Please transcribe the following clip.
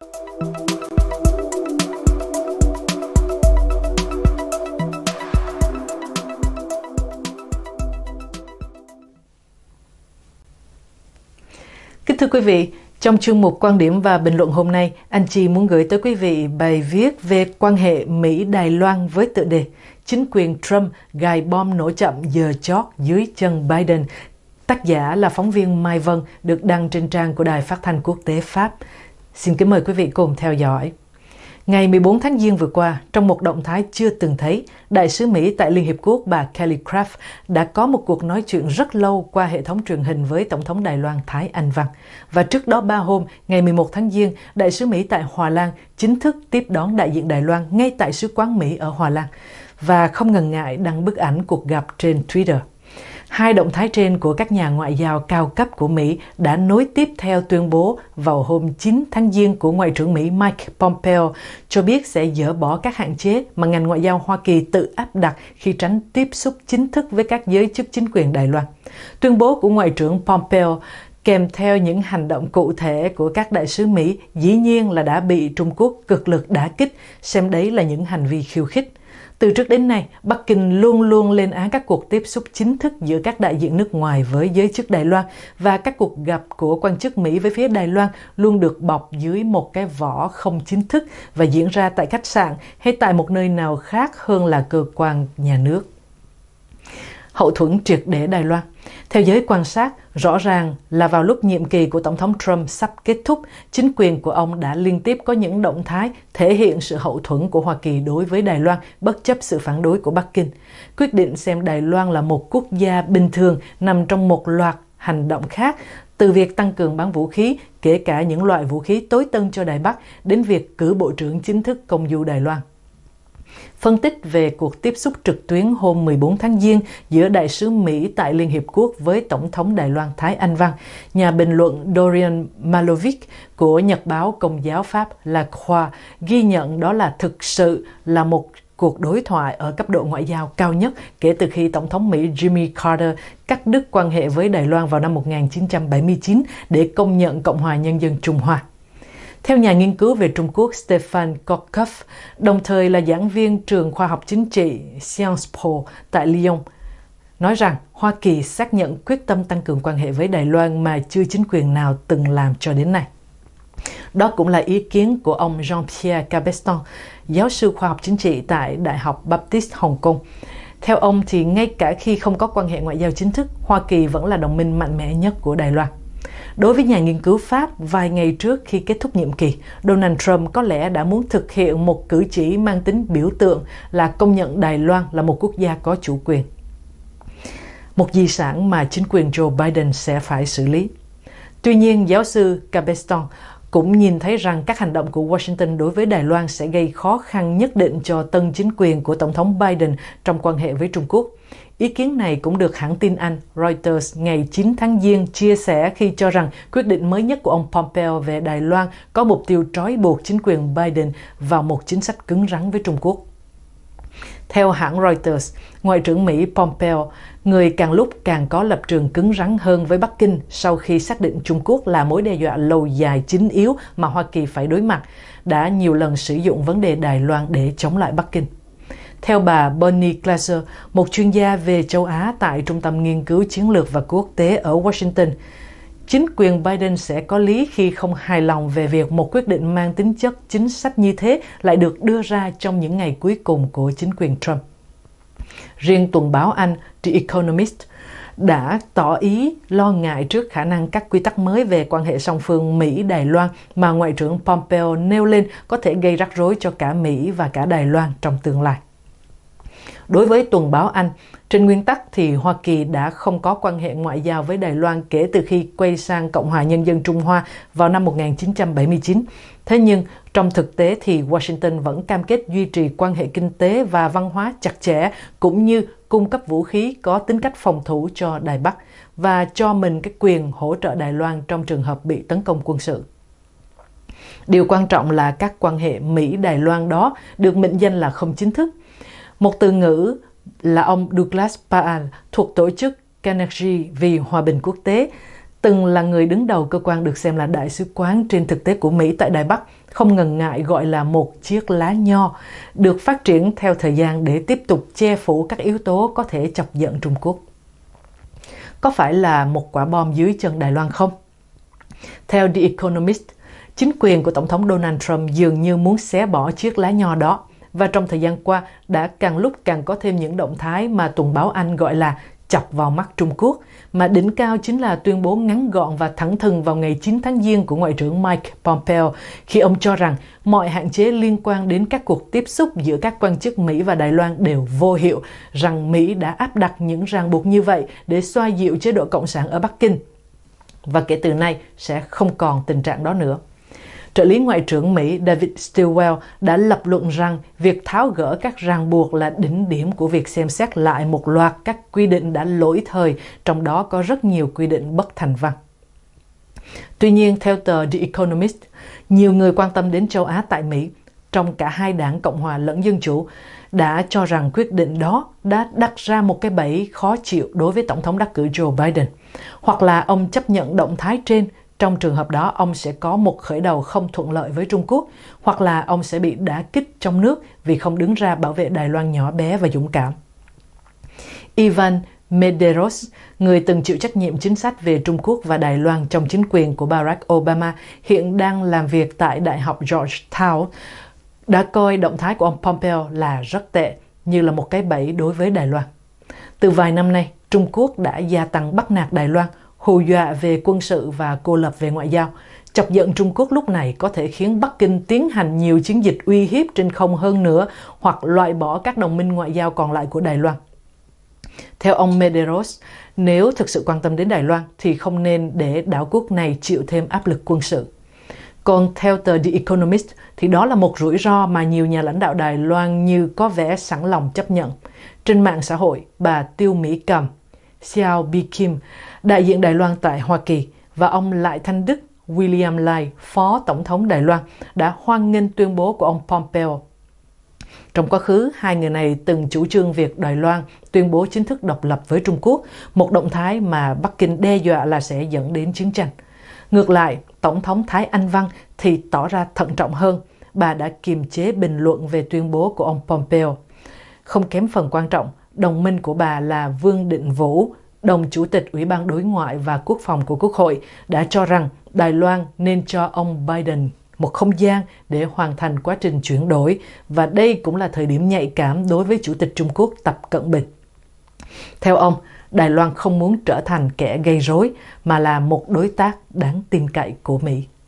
Kính thưa quý vị, trong chương mục quan điểm và bình luận hôm nay, anh Chi muốn gửi tới quý vị bài viết về quan hệ Mỹ-Đài Loan với tựa đề Chính quyền Trump gài bom nổ chậm giờ chót dưới chân Biden. Tác giả là phóng viên Mai Vân được đăng trên trang của Đài Phát thanh Quốc tế Pháp. Xin kính mời quý vị cùng theo dõi. Ngày 14 tháng Giêng vừa qua, trong một động thái chưa từng thấy, Đại sứ Mỹ tại Liên Hiệp Quốc bà Kelly Craft đã có một cuộc nói chuyện rất lâu qua hệ thống truyền hình với Tổng thống Đài Loan Thái Anh Văn. Và trước đó ba hôm, ngày 11 tháng Giêng, Đại sứ Mỹ tại Hòa Lan chính thức tiếp đón đại diện Đài Loan ngay tại Sứ quán Mỹ ở Hòa Lan và không ngần ngại đăng bức ảnh cuộc gặp trên Twitter. Hai động thái trên của các nhà ngoại giao cao cấp của Mỹ đã nối tiếp theo tuyên bố vào hôm 9 tháng Giêng của Ngoại trưởng Mỹ Mike Pompeo cho biết sẽ dỡ bỏ các hạn chế mà ngành ngoại giao Hoa Kỳ tự áp đặt khi tránh tiếp xúc chính thức với các giới chức chính quyền Đài Loan. Tuyên bố của Ngoại trưởng Pompeo kèm theo những hành động cụ thể của các đại sứ Mỹ dĩ nhiên là đã bị Trung Quốc cực lực đả kích, xem đấy là những hành vi khiêu khích. Từ trước đến nay, Bắc Kinh luôn luôn lên án các cuộc tiếp xúc chính thức giữa các đại diện nước ngoài với giới chức Đài Loan và các cuộc gặp của quan chức Mỹ với phía Đài Loan luôn được bọc dưới một cái vỏ không chính thức và diễn ra tại khách sạn hay tại một nơi nào khác hơn là cơ quan nhà nước. Hậu thuẫn triệt để Đài Loan theo giới quan sát, rõ ràng là vào lúc nhiệm kỳ của Tổng thống Trump sắp kết thúc, chính quyền của ông đã liên tiếp có những động thái thể hiện sự hậu thuẫn của Hoa Kỳ đối với Đài Loan bất chấp sự phản đối của Bắc Kinh. Quyết định xem Đài Loan là một quốc gia bình thường nằm trong một loạt hành động khác từ việc tăng cường bán vũ khí, kể cả những loại vũ khí tối tân cho Đài Bắc, đến việc cử bộ trưởng chính thức công du Đài Loan. Phân tích về cuộc tiếp xúc trực tuyến hôm 14 tháng Giêng giữa đại sứ Mỹ tại Liên Hiệp Quốc với Tổng thống Đài Loan Thái Anh Văn, nhà bình luận Dorian Malovic của Nhật báo Công giáo Pháp La Croix ghi nhận đó là thực sự là một cuộc đối thoại ở cấp độ ngoại giao cao nhất kể từ khi Tổng thống Mỹ Jimmy Carter cắt đứt quan hệ với Đài Loan vào năm 1979 để công nhận Cộng hòa Nhân dân Trung Hoa. Theo nhà nghiên cứu về Trung Quốc Stefan Kokkov, đồng thời là giảng viên trường khoa học chính trị Sciences Po tại Lyon, nói rằng Hoa Kỳ xác nhận quyết tâm tăng cường quan hệ với Đài Loan mà chưa chính quyền nào từng làm cho đến nay. Đó cũng là ý kiến của ông Jean-Pierre Cabeston, giáo sư khoa học chính trị tại Đại học Baptist Hồng Kông. Theo ông thì ngay cả khi không có quan hệ ngoại giao chính thức, Hoa Kỳ vẫn là đồng minh mạnh mẽ nhất của Đài Loan. Đối với nhà nghiên cứu Pháp, vài ngày trước khi kết thúc nhiệm kỳ, Donald Trump có lẽ đã muốn thực hiện một cử chỉ mang tính biểu tượng là công nhận Đài Loan là một quốc gia có chủ quyền. Một di sản mà chính quyền Joe Biden sẽ phải xử lý. Tuy nhiên, giáo sư Cabeston cũng nhìn thấy rằng các hành động của Washington đối với Đài Loan sẽ gây khó khăn nhất định cho tân chính quyền của Tổng thống Biden trong quan hệ với Trung Quốc. Ý kiến này cũng được hãng tin Anh Reuters ngày 9 tháng Giêng chia sẻ khi cho rằng quyết định mới nhất của ông Pompeo về Đài Loan có mục tiêu trói buộc chính quyền Biden vào một chính sách cứng rắn với Trung Quốc. Theo hãng Reuters, Ngoại trưởng Mỹ Pompeo, người càng lúc càng có lập trường cứng rắn hơn với Bắc Kinh sau khi xác định Trung Quốc là mối đe dọa lâu dài chính yếu mà Hoa Kỳ phải đối mặt, đã nhiều lần sử dụng vấn đề Đài Loan để chống lại Bắc Kinh. Theo bà Bernie Glaser, một chuyên gia về châu Á tại Trung tâm Nghiên cứu Chiến lược và Quốc tế ở Washington, chính quyền Biden sẽ có lý khi không hài lòng về việc một quyết định mang tính chất chính sách như thế lại được đưa ra trong những ngày cuối cùng của chính quyền Trump. Riêng tuần báo Anh The Economist đã tỏ ý lo ngại trước khả năng các quy tắc mới về quan hệ song phương Mỹ-Đài Loan mà Ngoại trưởng Pompeo nêu lên có thể gây rắc rối cho cả Mỹ và cả Đài Loan trong tương lai. Đối với tuần báo Anh, trên nguyên tắc thì Hoa Kỳ đã không có quan hệ ngoại giao với Đài Loan kể từ khi quay sang Cộng hòa Nhân dân Trung Hoa vào năm 1979. Thế nhưng, trong thực tế thì Washington vẫn cam kết duy trì quan hệ kinh tế và văn hóa chặt chẽ cũng như cung cấp vũ khí có tính cách phòng thủ cho Đài Bắc và cho mình cái quyền hỗ trợ Đài Loan trong trường hợp bị tấn công quân sự. Điều quan trọng là các quan hệ Mỹ-Đài Loan đó được mệnh danh là không chính thức. Một từ ngữ là ông Douglas Paal thuộc tổ chức Carnegie vì Hòa bình Quốc tế, từng là người đứng đầu cơ quan được xem là đại sứ quán trên thực tế của Mỹ tại Đài Bắc, không ngần ngại gọi là một chiếc lá nho, được phát triển theo thời gian để tiếp tục che phủ các yếu tố có thể chọc giận Trung Quốc. Có phải là một quả bom dưới chân Đài Loan không? Theo The Economist, chính quyền của Tổng thống Donald Trump dường như muốn xé bỏ chiếc lá nho đó – và trong thời gian qua đã càng lúc càng có thêm những động thái mà tuần báo Anh gọi là chọc vào mắt Trung Quốc, mà đỉnh cao chính là tuyên bố ngắn gọn và thẳng thừng vào ngày 9 tháng Giêng của Ngoại trưởng Mike Pompeo khi ông cho rằng mọi hạn chế liên quan đến các cuộc tiếp xúc giữa các quan chức Mỹ và Đài Loan đều vô hiệu, rằng Mỹ đã áp đặt những ràng buộc như vậy để xoa dịu chế độ Cộng sản ở Bắc Kinh. Và kể từ nay sẽ không còn tình trạng đó nữa. Trợ lý Ngoại trưởng Mỹ David Stilwell đã lập luận rằng việc tháo gỡ các ràng buộc là đỉnh điểm của việc xem xét lại một loạt các quy định đã lỗi thời, trong đó có rất nhiều quy định bất thành văn. Tuy nhiên, theo tờ The Economist, nhiều người quan tâm đến châu Á tại Mỹ, trong cả hai đảng Cộng hòa lẫn Dân chủ, đã cho rằng quyết định đó đã đặt ra một cái bẫy khó chịu đối với Tổng thống đắc cử Joe Biden. Hoặc là ông chấp nhận động thái trên trong trường hợp đó, ông sẽ có một khởi đầu không thuận lợi với Trung Quốc, hoặc là ông sẽ bị đả kích trong nước vì không đứng ra bảo vệ Đài Loan nhỏ bé và dũng cảm. Ivan Medeiros, người từng chịu trách nhiệm chính sách về Trung Quốc và Đài Loan trong chính quyền của Barack Obama, hiện đang làm việc tại Đại học Georgetown, đã coi động thái của ông Pompeo là rất tệ, như là một cái bẫy đối với Đài Loan. Từ vài năm nay, Trung Quốc đã gia tăng bắt nạt Đài Loan hù dọa về quân sự và cô lập về ngoại giao. Chọc giận Trung Quốc lúc này có thể khiến Bắc Kinh tiến hành nhiều chiến dịch uy hiếp trên không hơn nữa hoặc loại bỏ các đồng minh ngoại giao còn lại của Đài Loan. Theo ông Medeiros, nếu thực sự quan tâm đến Đài Loan thì không nên để đảo quốc này chịu thêm áp lực quân sự. Còn theo tờ The Economist thì đó là một rủi ro mà nhiều nhà lãnh đạo Đài Loan như có vẻ sẵn lòng chấp nhận. Trên mạng xã hội, bà Tiêu Mỹ Cầm, Xiao Bi Kim, đại diện Đài Loan tại Hoa Kỳ, và ông Lại Thanh Đức William Lai, Phó Tổng thống Đài Loan, đã hoan nghênh tuyên bố của ông Pompeo. Trong quá khứ, hai người này từng chủ trương việc Đài Loan tuyên bố chính thức độc lập với Trung Quốc, một động thái mà Bắc Kinh đe dọa là sẽ dẫn đến chiến tranh. Ngược lại, Tổng thống Thái Anh Văn thì tỏ ra thận trọng hơn. Bà đã kiềm chế bình luận về tuyên bố của ông Pompeo. Không kém phần quan trọng, Đồng minh của bà là Vương Định Vũ, đồng chủ tịch Ủy ban Đối ngoại và Quốc phòng của Quốc hội, đã cho rằng Đài Loan nên cho ông Biden một không gian để hoàn thành quá trình chuyển đổi và đây cũng là thời điểm nhạy cảm đối với Chủ tịch Trung Quốc Tập Cận Bình. Theo ông, Đài Loan không muốn trở thành kẻ gây rối mà là một đối tác đáng tin cậy của Mỹ.